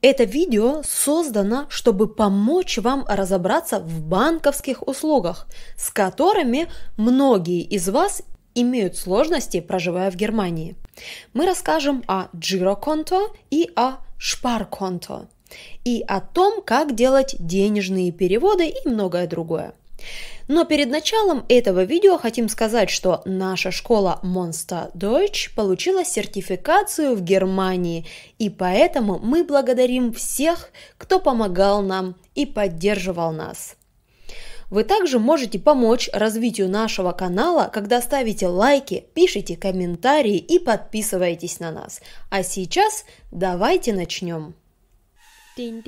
Это видео создано, чтобы помочь вам разобраться в банковских услугах, с которыми многие из вас имеют сложности, проживая в Германии. Мы расскажем о джироконто и о шпарконто и о том, как делать денежные переводы и многое другое. Но перед началом этого видео хотим сказать, что наша школа Monster Deutsch получила сертификацию в Германии, и поэтому мы благодарим всех, кто помогал нам и поддерживал нас. Вы также можете помочь развитию нашего канала, когда ставите лайки, пишите комментарии и подписываетесь на нас. А сейчас давайте начнем. Din,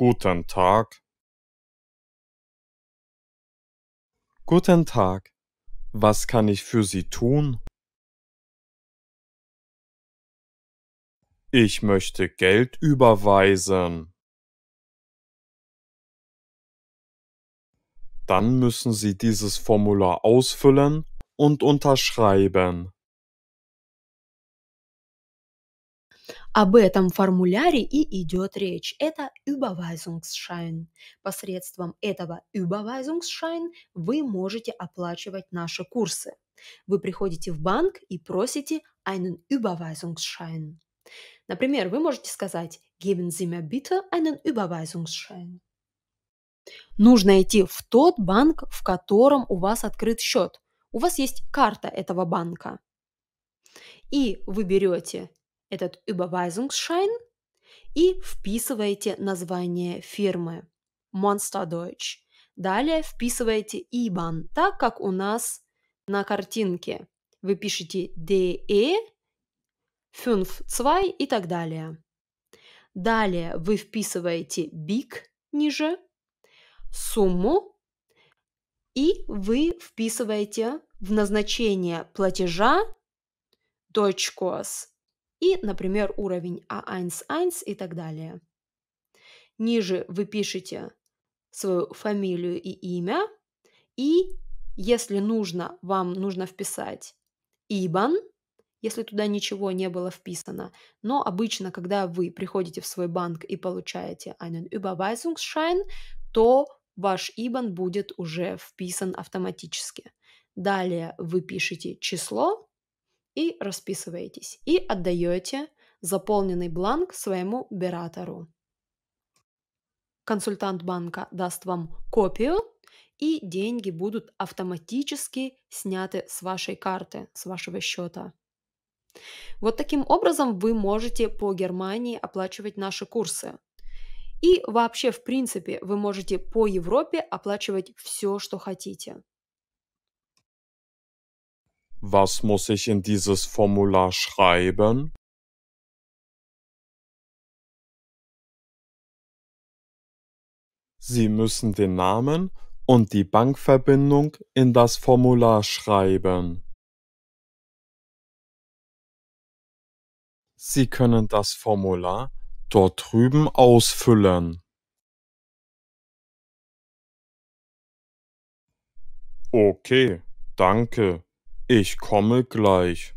Guten Tag. Guten Tag. Was kann ich für Sie tun? Ich möchte Geld überweisen. Dann müssen Sie dieses Formular ausfüllen und unterschreiben. Об этом формуляре и идет речь. Это Überweisungsschein. Посредством этого Überweisungsschein вы можете оплачивать наши курсы. Вы приходите в банк и просите einen Überweisungsschein. Например, вы можете сказать «Geben Sie mir bitte einen Überweisungsschein». Нужно идти в тот банк, в котором у вас открыт счет. У вас есть карта этого банка. И вы берете этот Überweisungsschein и вписываете название фирмы Monster Deutsch. Далее вписываете IBAN, так как у нас на картинке. Вы пишете DE, 52 э», и так далее. Далее вы вписываете BIG ниже – сумму и вы вписываете в назначение платежа Deutschkurs и, например, уровень A1-1 и так далее. Ниже вы пишете свою фамилию и имя, и если нужно, вам нужно вписать IBAN, если туда ничего не было вписано. Но обычно, когда вы приходите в свой банк и получаете einen Überweisungsschein, то ваш ИБАН будет уже вписан автоматически. Далее вы пишете число и расписываетесь, и отдаете заполненный бланк своему биратору. Консультант банка даст вам копию, и деньги будут автоматически сняты с вашей карты, с вашего счета. Вот таким образом вы можете по Германии оплачивать наши курсы. И вообще, в принципе, вы можете по Европе оплачивать все, что хотите. Was muss ich in dieses Formular schreiben? Sie müssen den Namen und die Bankverbindung in das Formular schreiben. Sie können das Formular Dort drüben ausfüllen. Okay, danke. Ich komme gleich.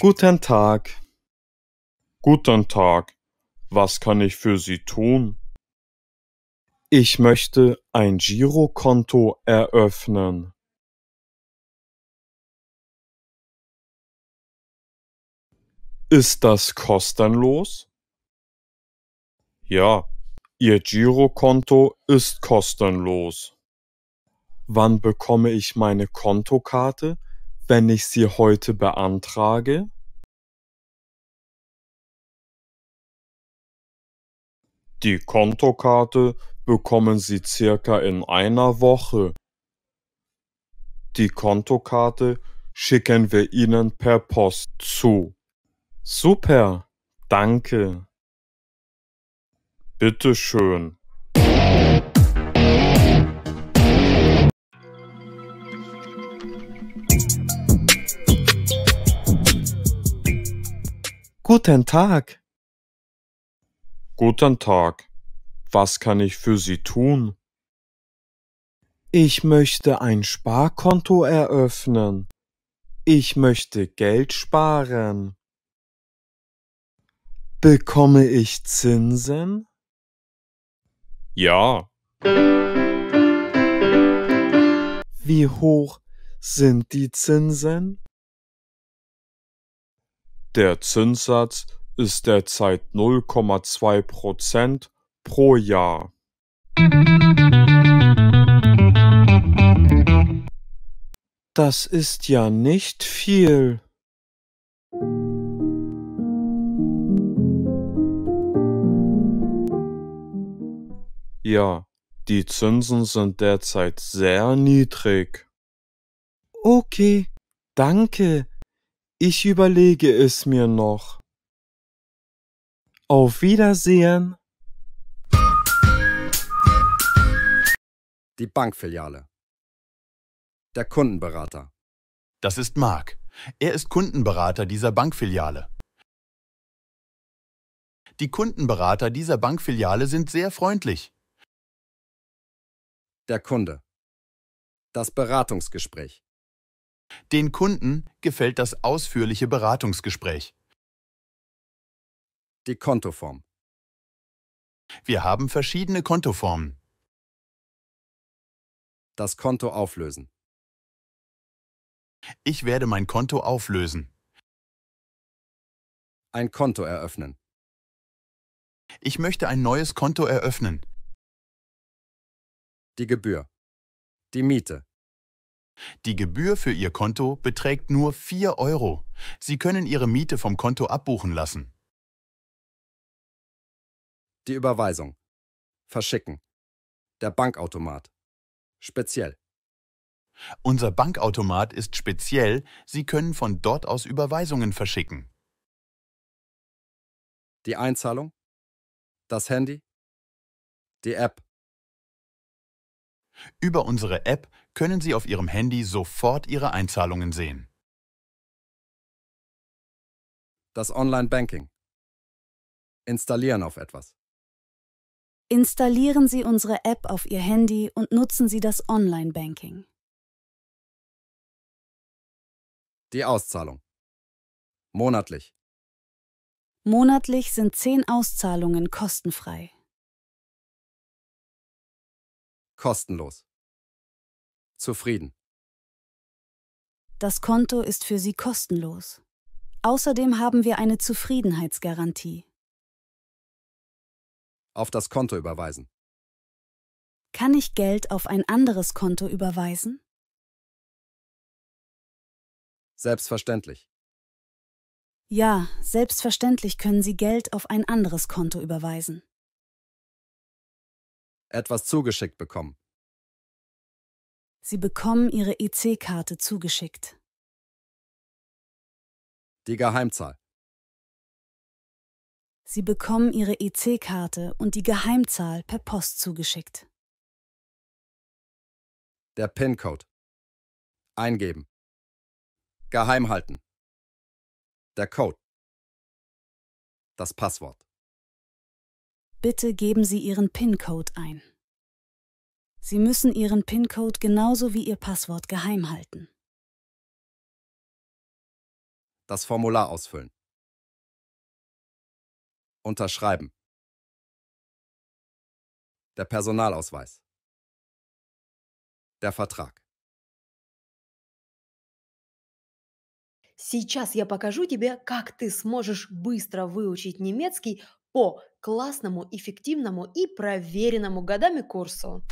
Guten Tag. Guten Tag. Was kann ich für Sie tun? Ich möchte ein Girokonto eröffnen. Ist das kostenlos? Ja, Ihr Girokonto ist kostenlos. Wann bekomme ich meine Kontokarte, wenn ich sie heute beantrage? Die Kontokarte bekommen Sie circa in einer Woche. Die Kontokarte schicken wir Ihnen per Post zu. Super, danke. Bitte schön. Guten Tag. Guten Tag. Was kann ich für Sie tun? Ich möchte ein Sparkonto eröffnen. Ich möchte Geld sparen. Bekomme ich Zinsen? Ja. Wie hoch sind die Zinsen? Der Zinssatz ist derzeit 0,2 Prozent pro Jahr. Das ist ja nicht viel. Ja, die Zinsen sind derzeit sehr niedrig. Okay, danke. Ich überlege es mir noch. Auf Wiedersehen. die Bankfiliale. Der Kundenberater. Das ist Marc. Er ist Kundenberater dieser Bankfiliale. Die Kundenberater dieser Bankfiliale sind sehr freundlich. Der Kunde. Das Beratungsgespräch. Den Kunden gefällt das ausführliche Beratungsgespräch. Die Kontoform. Wir haben verschiedene Kontoformen. Das Konto auflösen. Ich werde mein Konto auflösen. Ein Konto eröffnen. Ich möchte ein neues Konto eröffnen. Die Gebühr. Die Miete. Die Gebühr für Ihr Konto beträgt nur 4 Euro. Sie können Ihre Miete vom Konto abbuchen lassen. Die Überweisung. Verschicken. Der Bankautomat. Speziell. Unser Bankautomat ist speziell. Sie können von dort aus Überweisungen verschicken. Die Einzahlung, das Handy, die App. Über unsere App können Sie auf Ihrem Handy sofort Ihre Einzahlungen sehen. Das Online-Banking. Installieren auf etwas. Installieren Sie unsere App auf Ihr Handy und nutzen Sie das Online-Banking. Die Auszahlung. Monatlich. Monatlich sind 10 Auszahlungen kostenfrei. Kostenlos. Zufrieden. Das Konto ist für Sie kostenlos. Außerdem haben wir eine Zufriedenheitsgarantie auf das Konto überweisen. Kann ich Geld auf ein anderes Konto überweisen? Selbstverständlich. Ja, selbstverständlich können Sie Geld auf ein anderes Konto überweisen. Etwas zugeschickt bekommen. Sie bekommen Ihre EC-Karte zugeschickt. Die Geheimzahl. Sie bekommen Ihre EC-Karte und die Geheimzahl per Post zugeschickt. Der PIN-Code. Eingeben. Geheim halten. Der Code. Das Passwort. Bitte geben Sie Ihren PIN-Code ein. Sie müssen Ihren PIN-Code genauso wie Ihr Passwort geheim halten. Das Formular ausfüllen. Unterschreiben. Der Personalausweis. Der Vertrag. Сейчас я покажу тебе, как ты сможешь быстро выучить немецкий по классному, эффективному и проверенному годами курсу.